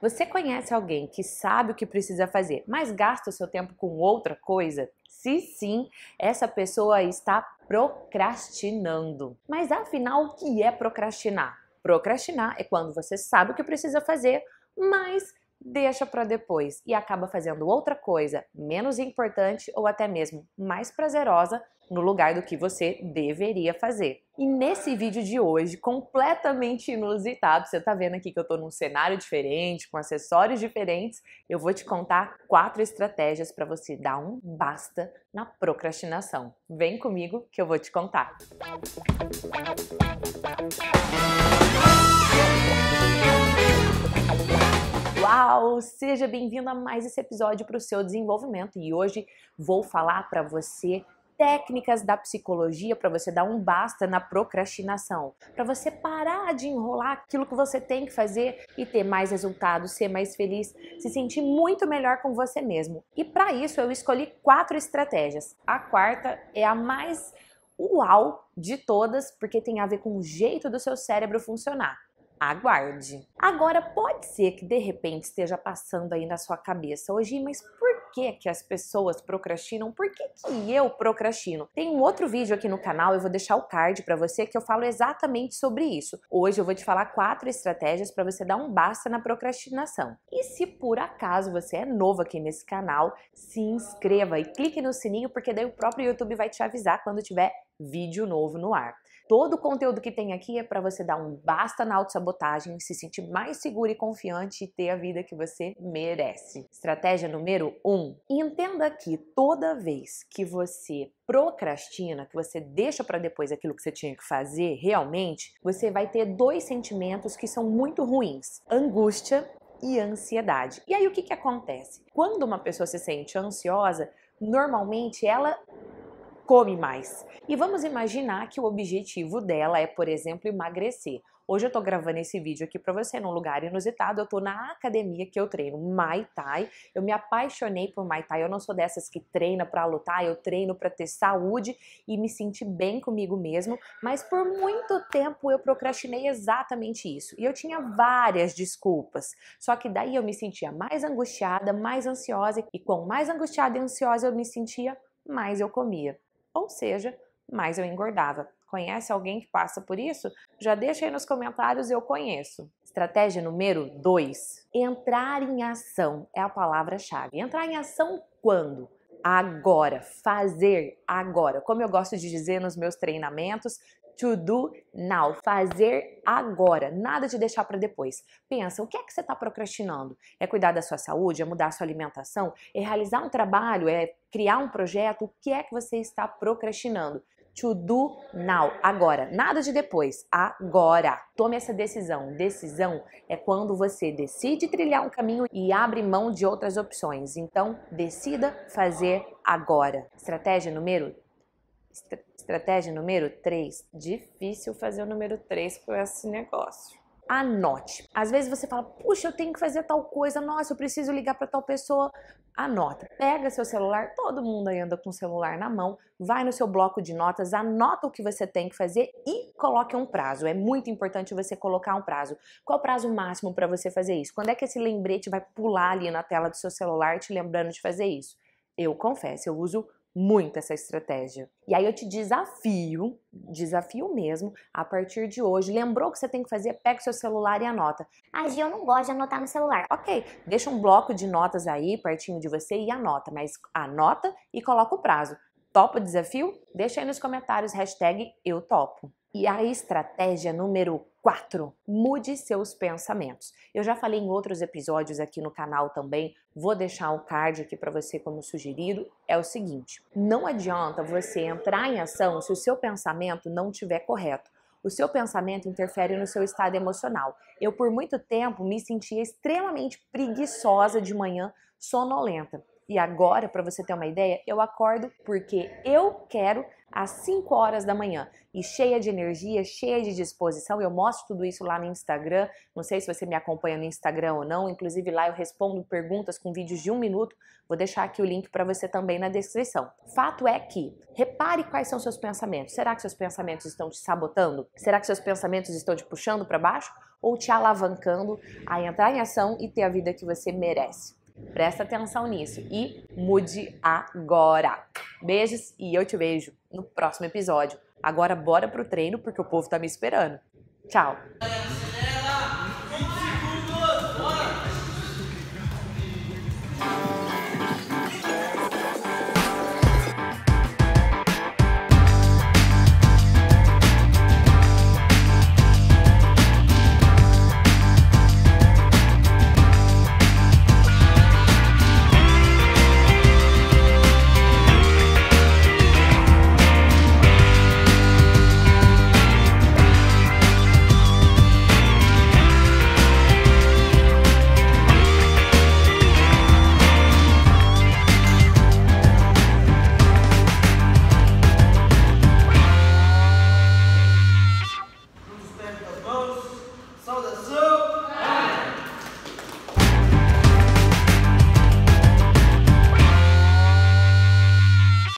Você conhece alguém que sabe o que precisa fazer, mas gasta o seu tempo com outra coisa? Se sim, essa pessoa está procrastinando. Mas afinal, o que é procrastinar? Procrastinar é quando você sabe o que precisa fazer, mas deixa para depois e acaba fazendo outra coisa menos importante ou até mesmo mais prazerosa no lugar do que você deveria fazer. E nesse vídeo de hoje, completamente inusitado, você tá vendo aqui que eu tô num cenário diferente, com acessórios diferentes, eu vou te contar quatro estratégias para você dar um basta na procrastinação. Vem comigo que eu vou te contar. Uau! Seja bem-vindo a mais esse episódio para o seu desenvolvimento e hoje vou falar para você técnicas da psicologia para você dar um basta na procrastinação, para você parar de enrolar aquilo que você tem que fazer e ter mais resultados, ser mais feliz, se sentir muito melhor com você mesmo. E para isso eu escolhi quatro estratégias. A quarta é a mais uau de todas, porque tem a ver com o jeito do seu cérebro funcionar. Aguarde. Agora pode ser que de repente esteja passando aí na sua cabeça hoje, mas por que que as pessoas procrastinam, por que que eu procrastino. Tem um outro vídeo aqui no canal, eu vou deixar o card para você que eu falo exatamente sobre isso. Hoje eu vou te falar quatro estratégias para você dar um basta na procrastinação. E se por acaso você é novo aqui nesse canal, se inscreva e clique no sininho porque daí o próprio YouTube vai te avisar quando tiver vídeo novo no ar. Todo o conteúdo que tem aqui é para você dar um basta na autossabotagem, se sentir mais seguro e confiante e ter a vida que você merece. Estratégia número 1. Um, entenda que toda vez que você procrastina, que você deixa para depois aquilo que você tinha que fazer realmente, você vai ter dois sentimentos que são muito ruins: angústia e ansiedade. E aí o que, que acontece? Quando uma pessoa se sente ansiosa, normalmente ela come mais. E vamos imaginar que o objetivo dela é, por exemplo, emagrecer. Hoje eu tô gravando esse vídeo aqui para você num lugar inusitado. Eu tô na academia que eu treino Muay Thai. Eu me apaixonei por Muay Thai. Eu não sou dessas que treina para lutar, eu treino para ter saúde e me sentir bem comigo mesmo, mas por muito tempo eu procrastinei exatamente isso. E eu tinha várias desculpas. Só que daí eu me sentia mais angustiada, mais ansiosa e com mais angustiada e ansiosa eu me sentia mais eu comia ou seja, mais eu engordava. Conhece alguém que passa por isso? Já deixa aí nos comentários, eu conheço. Estratégia número 2: entrar em ação é a palavra-chave. Entrar em ação quando? agora, fazer agora. Como eu gosto de dizer nos meus treinamentos, to do now, fazer agora, nada de deixar para depois. Pensa, o que é que você está procrastinando? É cuidar da sua saúde? É mudar a sua alimentação? É realizar um trabalho? É criar um projeto? O que é que você está procrastinando? to do now, agora, nada de depois, agora. Tome essa decisão. Decisão é quando você decide trilhar um caminho e abre mão de outras opções. Então, decida fazer agora. Estratégia número Estratégia número 3. Difícil fazer o número 3 com esse negócio anote. Às vezes você fala, puxa, eu tenho que fazer tal coisa, nossa, eu preciso ligar para tal pessoa. Anota. Pega seu celular, todo mundo aí anda com o celular na mão, vai no seu bloco de notas, anota o que você tem que fazer e coloque um prazo. É muito importante você colocar um prazo. Qual o prazo máximo para você fazer isso? Quando é que esse lembrete vai pular ali na tela do seu celular te lembrando de fazer isso? Eu confesso, eu uso muito essa estratégia. E aí eu te desafio, desafio mesmo, a partir de hoje. Lembrou que você tem que fazer? Pega seu celular e anota. Ah, eu não gosto de anotar no celular. Ok, deixa um bloco de notas aí pertinho de você e anota, mas anota e coloca o prazo. Topa o desafio? Deixa aí nos comentários, hashtag eu topo. E a estratégia número 4, mude seus pensamentos. Eu já falei em outros episódios aqui no canal também, vou deixar o card aqui para você como sugerido, é o seguinte: não adianta você entrar em ação se o seu pensamento não estiver correto. O seu pensamento interfere no seu estado emocional. Eu, por muito tempo, me sentia extremamente preguiçosa de manhã, sonolenta. E agora, para você ter uma ideia, eu acordo porque eu quero às 5 horas da manhã e cheia de energia, cheia de disposição. Eu mostro tudo isso lá no Instagram. Não sei se você me acompanha no Instagram ou não. Inclusive lá eu respondo perguntas com vídeos de um minuto. Vou deixar aqui o link para você também na descrição. Fato é que repare quais são seus pensamentos. Será que seus pensamentos estão te sabotando? Será que seus pensamentos estão te puxando para baixo ou te alavancando a entrar em ação e ter a vida que você merece? Presta atenção nisso e mude agora. Beijos e eu te vejo no próximo episódio. Agora bora pro treino porque o povo tá me esperando. Tchau.